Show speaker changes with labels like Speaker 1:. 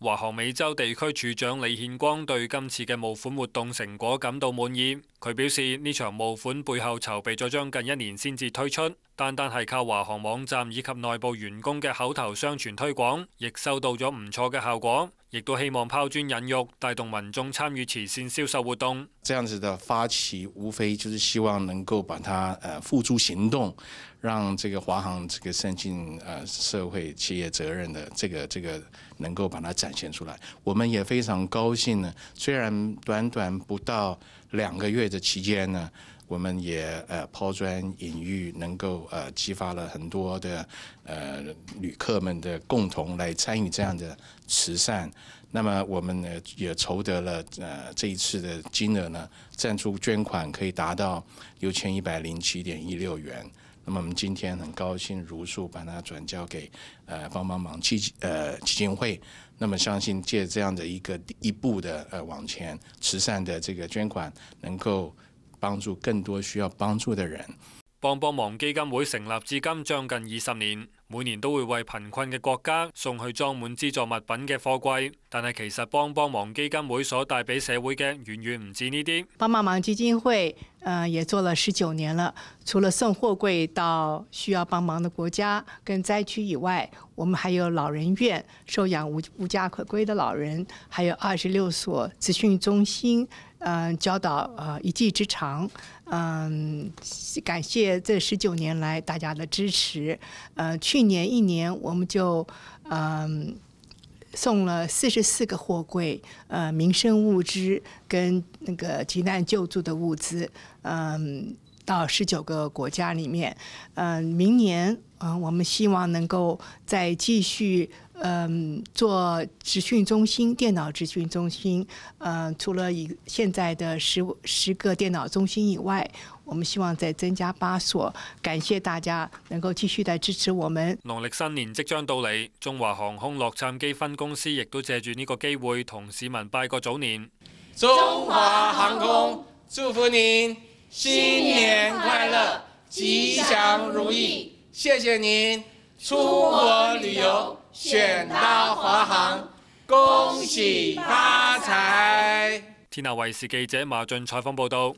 Speaker 1: 华航美洲地区处长李宪光对今次嘅募款活动成果感到满意，佢表示呢场募款背后筹备咗将近一年先至推出。單單係靠華航網站以及內部員工嘅口頭相傳推廣，亦收到咗唔錯嘅效果，亦都希望拋磚引玉，帶動民眾參與慈善銷售活動。
Speaker 2: 這樣子的發起，無非就是希望能夠把它付諸行動，讓这个華航這個身兼呃社會企業責任的這個这个能夠把它展現出來。我們也非常高興呢，雖然短短不到。两个月的期间呢，我们也呃抛砖引玉，能够呃激发了很多的呃旅客们的共同来参与这样的慈善。那么我们呢也筹得了呃这一次的金额呢，赞助捐款可以达到六千一百零七点一六元。那么我们今天很高兴，如数把它转交给呃帮帮忙基呃基金会。那么相信借这样的一个一步的呃往前慈善的这个捐款，能够帮助更多需要帮助的人。
Speaker 1: 帮帮忙基金会成立至今将近二十年，每年都会为贫困嘅国家送去装满资助物品嘅货柜。但系其实帮帮忙基金会所带俾社会嘅远远唔止呢啲。
Speaker 3: 帮帮忙基金会，嗯，也做了十九年了。除了送货柜到需要帮忙的国家跟灾区以外，我们还有老人院收养无无家可归的老人，还有二十六所咨询中心。嗯，教导呃一技之长，嗯，感谢这十九年来大家的支持，呃，去年一年我们就嗯送了四十四个货柜呃民生物资跟那个急难救助的物资，嗯。到十九个国家里面，嗯，明年，嗯，我们希望能够再继续，嗯，做资训中心，电脑资训中心，嗯，除了以现在的十十个电脑中心以外，我们希望再增加八所。感谢大家能够继续在支持我们。
Speaker 1: 农历新年即将到嚟，中华航空洛杉矶分公司亦都借住呢个机会同市民拜个早年。中
Speaker 2: 华航空祝福您。新年快乐，吉祥如意！谢谢您。出国旅游选他华航，恭喜发财！
Speaker 1: 天下卫视记者马俊采访报道。